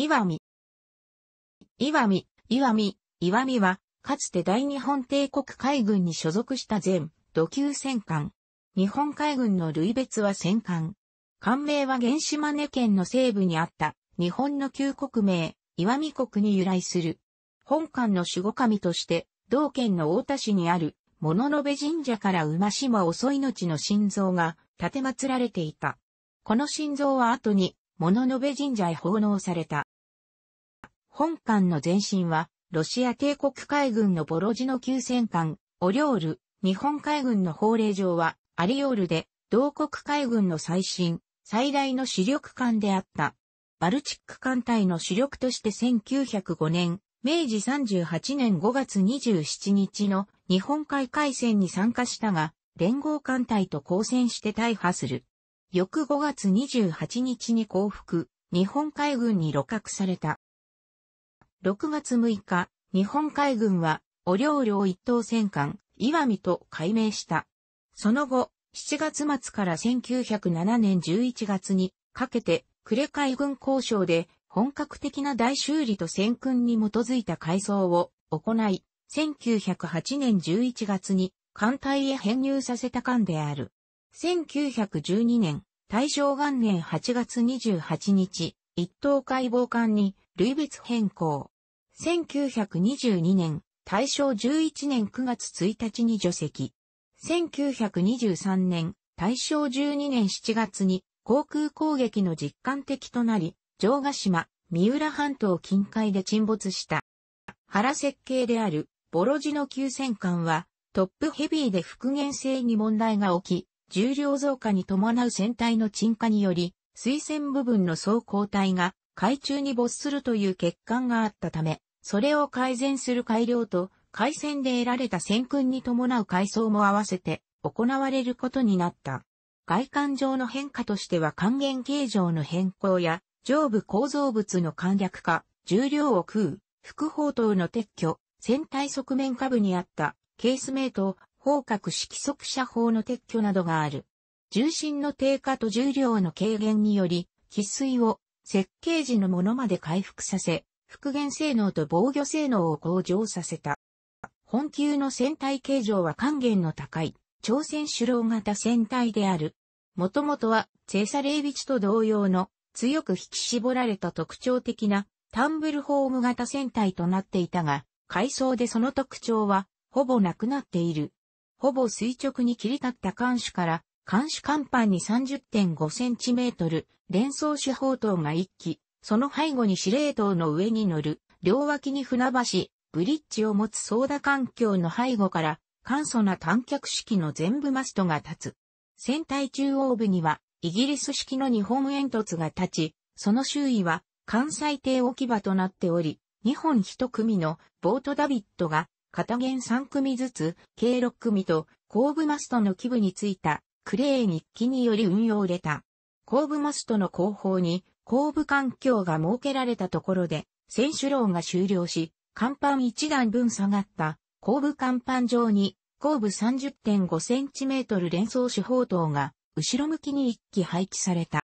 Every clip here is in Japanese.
岩見。岩見、岩見、岩見は、かつて大日本帝国海軍に所属した前、土級戦艦。日本海軍の類別は戦艦。艦名は原島根県の西部にあった、日本の旧国名、岩見国に由来する。本艦の守護神として、同県の大田市にある、物の部神社から馬島遅い命の心臓が、建て祀られていた。この心臓は後に、物の部神社へ奉納された。本艦の前身は、ロシア帝国海軍のボロジノ急戦艦、オリオール、日本海軍の法令上は、アリオールで、同国海軍の最新、最大の主力艦であった。バルチック艦隊の主力として1905年、明治38年5月27日の日本海海戦に参加したが、連合艦隊と交戦して大破する。翌5月28日に降伏、日本海軍に露獲された。6月6日、日本海軍は、お領領一等戦艦、岩見と改名した。その後、7月末から1907年11月にかけて、呉海軍交渉で本格的な大修理と戦訓に基づいた改装を行い、1908年11月に艦隊へ編入させた艦である。1912年、大正元年8月28日、一等解剖艦に類別変更。1922年、大正11年9月1日に除籍。1923年、大正12年7月に航空攻撃の実感的となり、城ヶ島、三浦半島近海で沈没した。原設計である、ボロジの急戦艦は、トップヘビーで復元性に問題が起き、重量増加に伴う船体の沈下により、水線部分の走行体が海中に没するという欠陥があったため、それを改善する改良と、海戦で得られた戦訓に伴う改装も合わせて行われることになった。外観上の変化としては還元形状の変更や、上部構造物の簡略化、重量を空、副砲塔の撤去、船体側面下部にあったケースメイト、方角式速射砲の撤去などがある。重心の低下と重量の軽減により、喫水を設計時のものまで回復させ、復元性能と防御性能を向上させた。本級の船体形状は還元の高い、朝鮮主郎型船体である。もともとは、チェサレイビチと同様の、強く引き絞られた特徴的な、タンブルホーム型船体となっていたが、海藻でその特徴は、ほぼなくなっている。ほぼ垂直に切り立った艦首から、監視甲板に3 0 5トル、連装手法塔が1機、その背後に司令塔の上に乗る、両脇に船橋、ブリッジを持つ操舵環境の背後から簡素な短脚式の全部マストが立つ。船体中央部にはイギリス式の日本煙突が立ち、その周囲は関西艇置き場となっており、日本一組のボートダビットが片弦3組ずつ、計6組と後部マストの基部についたクレー日記により運用れた。後部マストの後方に後部環境が設けられたところで、選手楼が終了し、甲板一段分下がった後部甲板上に後部 30.5cm 連装手法等が後ろ向きに一機配置された。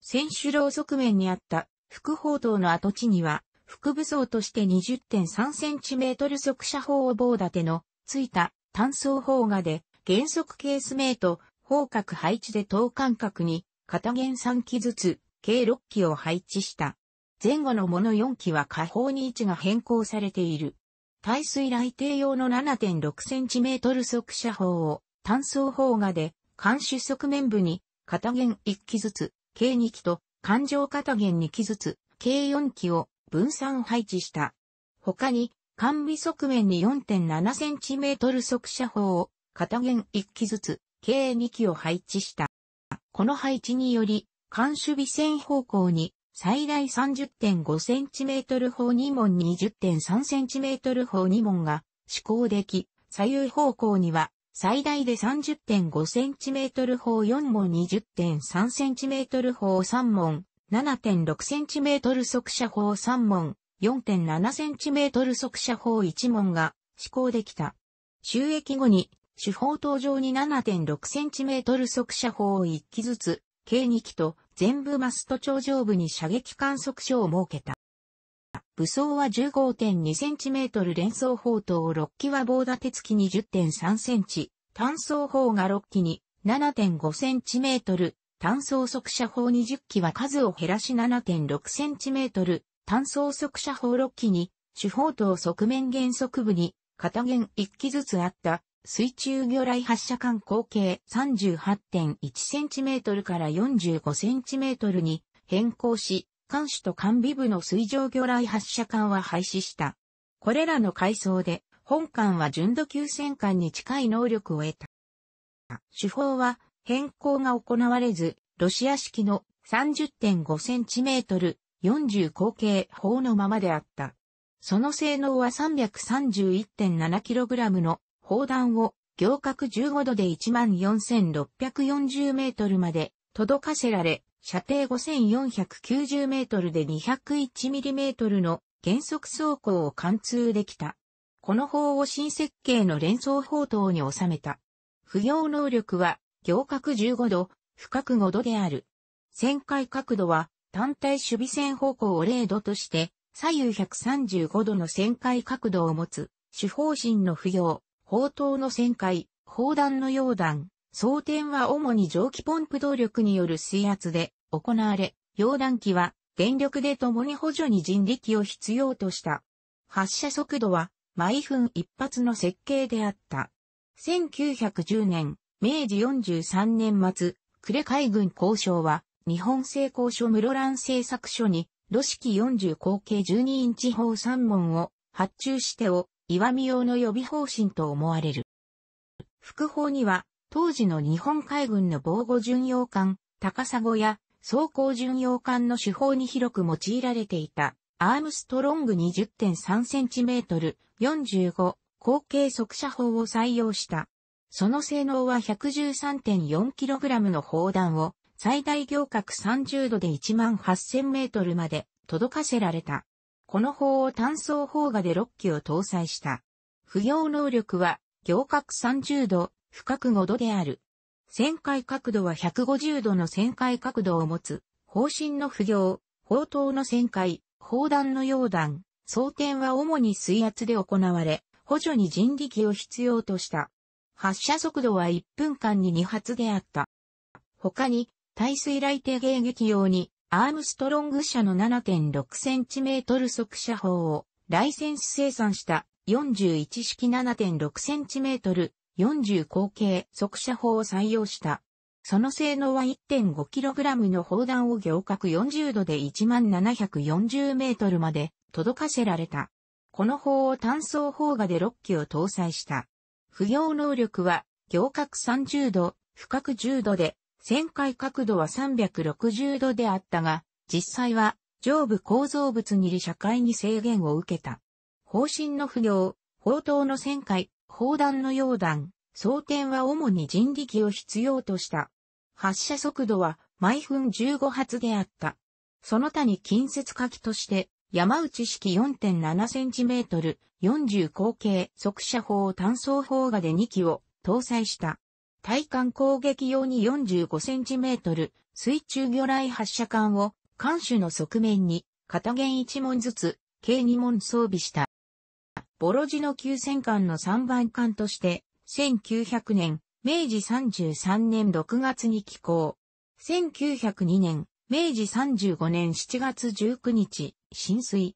選手楼側面にあった副砲塔の跡地には副武装として 20.3cm 側射砲を棒立てのついた単装砲画で原則ケースメイト方角配置で等間隔に、片弦3機ずつ、計6機を配置した。前後のもの4機は下方に位置が変更されている。耐水雷艇用の 7.6cm 速射砲を単装砲画で、監視側面部に、片弦1機ずつ、計2機と、環状片弦2機ずつ、計4機を分散配置した。他に、管尾側面に 4.7cm 速射砲を片弦1機ずつ、計2機を配置した。この配置により、艦守備線方向に最大 30.5cm 砲2門 20.3cm 砲2門が施行でき、左右方向には最大で 30.5cm 砲4門 20.3cm 砲3門、7.6cm 速射砲3門、4.7cm 速射砲1門が施行できた。収益後に主砲塔上に 7.6cm 速射砲を1機ずつ、計2機と全部マスト頂上部に射撃観測所を設けた。武装は 15.2cm 連装砲塔6機は棒立て付きに1 0 3 c m 単装砲が6機に 7.5cm、単装速射砲20機は数を減らし 7.6cm、単装速射砲6機に、主砲塔側面減速部に、片弦1機ずつあった水中魚雷発射管口径 38.1cm から 45cm に変更し、艦首と艦尾部の水上魚雷発射管は廃止した。これらの階層で、本艦は純度級戦艦に近い能力を得た。手法は変更が行われず、ロシア式の 30.5cm、40口径砲のままであった。その性能は 331.7kg の砲弾を行角15度で14,640メートルまで届かせられ、射程5,490メートルで201ミリメートルの減速走行を貫通できた。この砲を新設計の連装砲塔に収めた。不要能力は行角15度、深覚5度である。旋回角度は単体守備線方向を0度として左右135度の旋回角度を持つ、主方針の不要、砲塔の旋回、砲弾の溶弾、装填は主に蒸気ポンプ動力による水圧で行われ、溶弾機は電力で共に補助に人力を必要とした。発射速度は毎分一発の設計であった。1910年、明治43年末、呉海軍交渉は日本製工所室蘭製作所に、ロ式40口径12インチ砲3門を発注してを岩見用の予備方針と思われる。副砲には、当時の日本海軍の防護巡洋艦、高砂や装甲巡洋艦の手法に広く用いられていた、アームストロング 20.3cm、45、後継速射砲を採用した。その性能は 113.4kg の砲弾を最大行角30度で1万8000メートルまで届かせられた。この砲を単装砲画で6機を搭載した。不要能力は、行角30度、深く5度である。旋回角度は150度の旋回角度を持つ。方針の不行、砲塔の旋回、砲弾の溶弾、装填は主に水圧で行われ、補助に人力を必要とした。発射速度は1分間に2発であった。他に、耐水雷艇迎撃用に、アームストロング社の 7.6cm 速射砲をライセンス生産した41式 7.6cm 40口径速射砲を採用した。その性能は 1.5kg の砲弾を行角40度で 1740m まで届かせられた。この砲を単装砲画で6機を搭載した。不要能力は行角30度、深く10度で旋回角度は360度であったが、実際は上部構造物に理社会に制限を受けた。方針の不要、砲塔の旋回、砲弾の溶弾、装填は主に人力を必要とした。発射速度は毎分15発であった。その他に近接火器として、山内式4 7トル、40口径速射砲単装砲画で2機を搭載した。対艦攻撃用に 45cm 水中魚雷発射管を艦首の側面に片弦1門ずつ計2門装備した。ボロジの急戦艦の3番艦として1900年、明治33年6月に寄港。1902年、明治35年7月19日、浸水。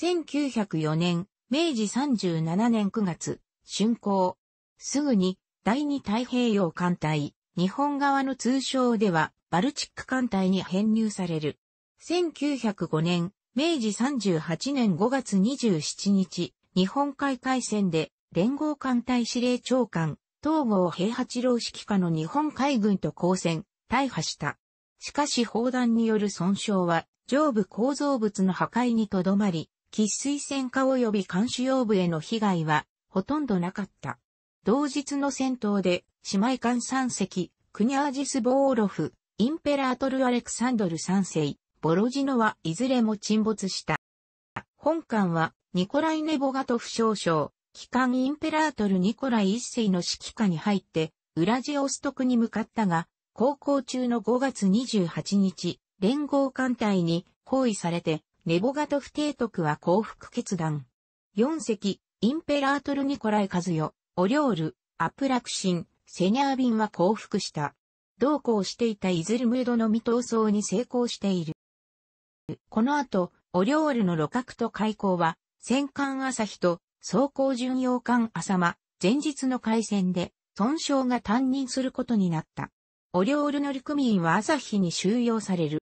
1904年、明治37年9月、竣工。すぐに第二太平洋艦隊、日本側の通称では、バルチック艦隊に編入される。1905年、明治38年5月27日、日本海海戦で、連合艦隊司令長官、東郷平八郎指揮下の日本海軍と交戦、大破した。しかし砲弾による損傷は、上部構造物の破壊にとどまり、喫水戦火及び監視用部への被害は、ほとんどなかった。同日の戦闘で、姉妹艦3隻、クニャージス・ボーロフ、インペラートル・アレクサンドル3世、ボロジノはいずれも沈没した。本艦は、ニコライ・ネボガトフ少将、機関インペラートル・ニコライ一世の指揮下に入って、ウラジオストクに向かったが、航行中の5月28日、連合艦隊に包囲されて、ネボガトフ提督は降伏決断。4隻、インペラートル・ニコライ・カズヨ、オリョール、アプラクシン、セニャービンは降伏した。同行していたイズルムードの未闘争に成功している。この後、オリョールの路角と開港は、戦艦朝日と装甲巡洋艦浅間、前日の海戦で、損傷が担任することになった。オリョール乗組員は朝日に収容される。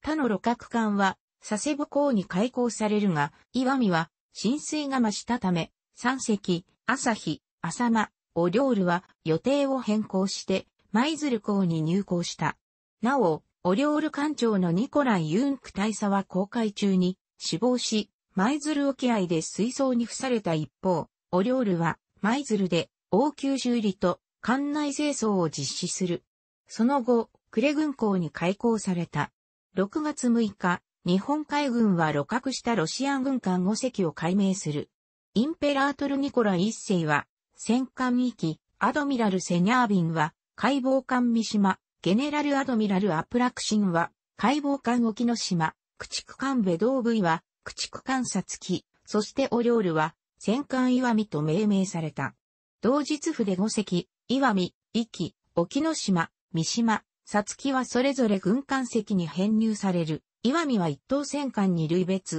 他の路角艦は、佐世保港に開港されるが、岩見は、浸水が増したため、三席、朝日、朝間、オリョールは予定を変更して、舞鶴港に入港した。なお、オリョール艦長のニコライ・ユンク大佐は航海中に死亡し、舞鶴沖合で水槽に付された一方、オリョールは舞鶴で応急修理と艦内清掃を実施する。その後、クレ軍港に開港された。6月6日、日本海軍は露獲したロシアン軍艦5隻を解明する。インペラートルニコラ一世は、戦艦2機、アドミラルセニャービンは、解剖艦三島、ゲネラルアドミラルアプラクシンは、解剖艦沖の島、駆逐艦ベドーブイは、駆逐艦サツキ、そしてオリョールは、戦艦岩見と命名された。同日筆で5隻、岩見、壱岐、沖の島、三島、サツキはそれぞれ軍艦席に編入される。岩見は一等戦艦に類別。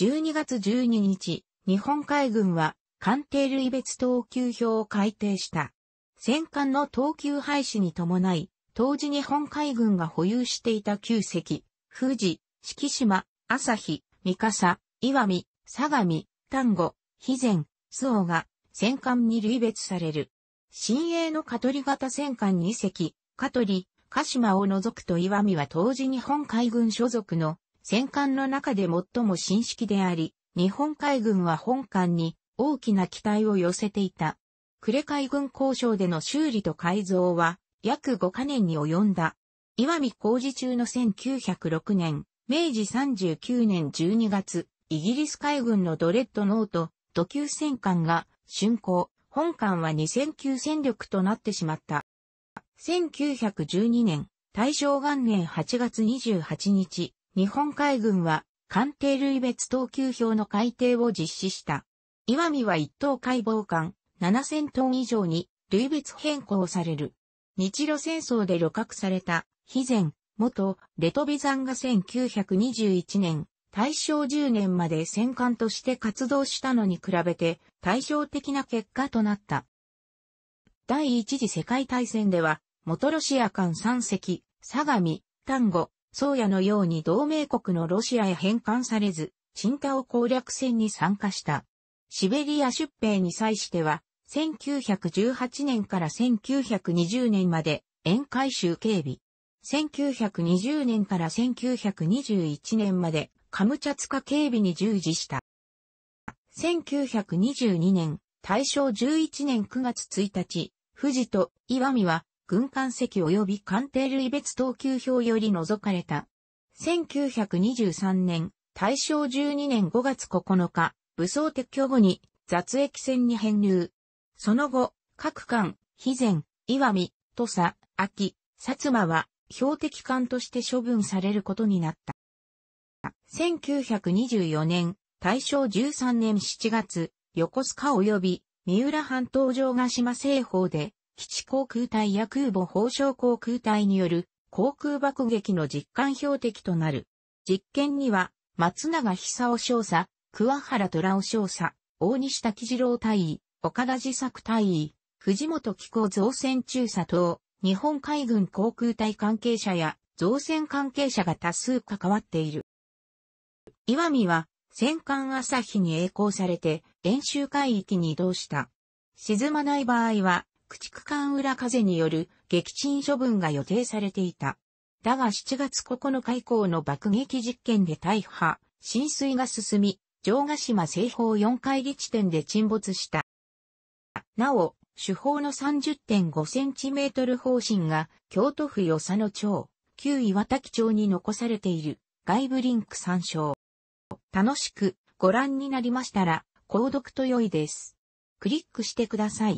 12月12日、日本海軍は艦艇類別等級表を改定した。戦艦の等級廃止に伴い、当時日本海軍が保有していた旧石、富士、四季島、朝日、三笠、岩見、相模、丹後、肥前、周防が戦艦に類別される。新鋭のカトリ型戦艦2隻、カトリ、鹿島を除くと岩見は当時日本海軍所属の戦艦の中で最も新式であり、日本海軍は本艦に大きな期待を寄せていた。呉海軍交渉での修理と改造は約5カ年に及んだ。岩見工事中の1906年、明治39年12月、イギリス海軍のドレッドノート、土級戦艦が竣工、本艦は2000級戦力となってしまった。1912年、大正元年8月28日、日本海軍は艦艇類別等級表の改定を実施した。岩見は一等解剖艦7000トン以上に類別変更される。日露戦争で旅客された、肥前、元、レトビザンが1921年、大正10年まで戦艦として活動したのに比べて対照的な結果となった。第一次世界大戦では、元ロシア艦3隻、相模、丹後、宗谷のように同盟国のロシアへ返還されず、チンを攻略戦に参加した。シベリア出兵に際しては、1918年から1920年まで沿海州警備。1920年から1921年までカムチャツカ警備に従事した。1922年、大正11年9月1日、富士と岩見は軍艦籍及び艦艇類別等級表より除かれた。1923年、大正12年5月9日、武装撤去後に雑役船に編入。その後、各艦、肥前、岩見、土佐、秋、薩摩は標的艦として処分されることになった。1924年、大正13年7月、横須賀及び三浦半島城ヶ島西方で基地航空隊や空母砲将航空隊による航空爆撃の実感標的となる。実験には、松永久夫少佐、桑原虎尾少佐、大西滝次郎隊尉、岡田自作隊尉、藤本紀子造船中佐等、日本海軍航空隊関係者や造船関係者が多数関わっている。岩見は戦艦朝日に栄光されて演習海域に移動した。沈まない場合は駆逐艦裏風による撃沈処分が予定されていた。だが7月9日以降の爆撃実験で大破、浸水が進み、城ヶ島西方4海里地点で沈没した。なお、主砲の30.5センチメートル方針が京都府与佐野町、旧岩滝町に残されている外部リンク参照。楽しくご覧になりましたら、購読と良いです。クリックしてください。